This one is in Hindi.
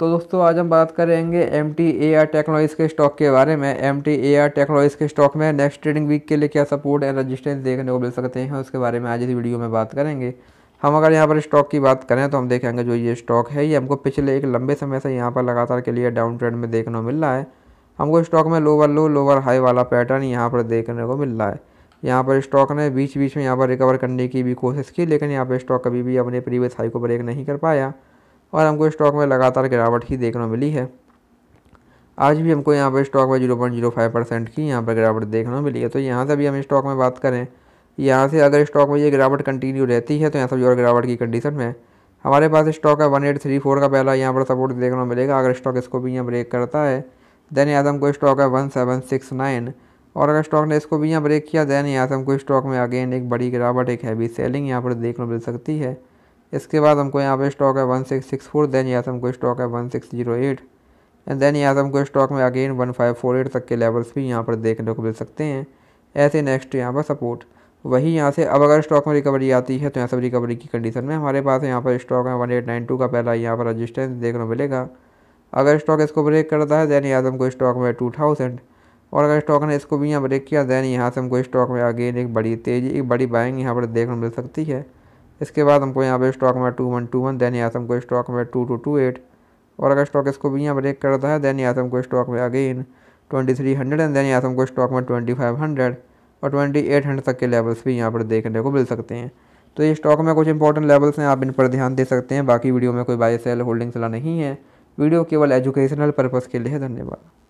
तो दोस्तों आज हम बात करेंगे M T A R technologies के स्टॉक के बारे में M T A R technologies के स्टॉक में नेक्स्ट ट्रेडिंग वीक के लिए क्या सपोर्ट एंड रजिस्टेंस देखने को मिल सकते हैं उसके बारे में आज इस वीडियो में बात करेंगे हम अगर यहाँ पर स्टॉक की बात करें तो हम देखेंगे जो ये स्टॉक है ये हमको पिछले एक लंबे समय से यहाँ पर लगातार के लिए डाउन ट्रेंड में देखने को मिल रहा है हमको स्टॉक में लोअर लो लोअर हाई वाला पैटर्न यहाँ पर देखने को मिल रहा है यहाँ पर स्टॉक ने बीच बीच में यहाँ पर रिकवर करने की भी कोशिश की लेकिन यहाँ पर स्टॉक कभी भी अपने प्रीवियस हाई को ब्रेक नहीं कर पाया और हमको स्टॉक में लगातार गिरावट ही देखने को मिली है आज भी हमको यहाँ पर स्टॉक में zero point zero five percent की यहाँ पर गिरावट देखने को मिली है तो यहाँ से अभी हम स्टॉक में बात करें यहाँ से अगर स्टॉक में ये गिरावट कंटिन्यू रहती है तो यहाँ सभी और गिरावट की कंडीशन में हमारे पास स्टॉक है वन एट थ्री फोर का पहला यहाँ पर सपोर्ट देखने को मिलेगा अगर स्टॉक इसको भी यहाँ ब्रेक करता है देन यहाँ से हमको स्टॉक है वन सेवन सिक्स नाइन और अगर स्टॉक ने इसको भी यहाँ ब्रेक किया देन यहाँ से हमको स्टॉक में अगेन एक बड़ी गिरावट एक हैवी सेलिंग यहाँ पर देखने को मिल सकती है इसके बाद हमको यहाँ पे स्टॉक है one six six four then यहाँ से हमको स्टॉक है one six zero eight and then यहाँ से हमको स्टॉक में again one five four eight तक के लेवल्स भी यहाँ पर देखने को मिल सकते हैं ऐसे नेक्स्ट यहाँ पर सपोर्ट वही यहाँ से अब अगर स्टॉक में रिकवरी आती है तो यहाँ सब रिकवरी की कंडीशन में हमारे पास यहाँ पर स्टॉक है वन एट नाइन टू का पहला यहाँ पर रजिस्टेंस देखने को मिलेगा अगर स्टॉक इसको ब्रेक करता है दैन यहाँ से हमको स्टॉक में टू थाउजेंड और अगर स्टॉक ने इसको भी यहाँ ब्रेक किया दैन यहाँ से हमको स्टॉक में अगेन एक बड़ी तेज़ी एक बड़ी बाइंग यहाँ पर देखने को मिल सकती है इसके बाद हमको यहाँ पे स्टॉक में two one two one then आसम को स्टॉक में टू टू टू एट और अगर स्टॉक इसको भी यहाँ ब्रेक करता है देन आसम को स्टॉक में again twenty three hundred and then आसम को स्टॉक में ट्वेंटी फाइव हंड्रेड और ट्वेंटी एट हंड्रेड तक के लेवल्स भी यहाँ पर देखने को मिल सकते हैं तो ये स्टॉक में कुछ इंपॉर्टेंट लेवल्स हैं आप इन पर ध्यान दे सकते हैं बाकी वीडियो में कोई बाय सेल होल्डिंग्स वाला नहीं है वीडियो केवल एजुकेशनल पर्पज़ के लिए धन्यवाद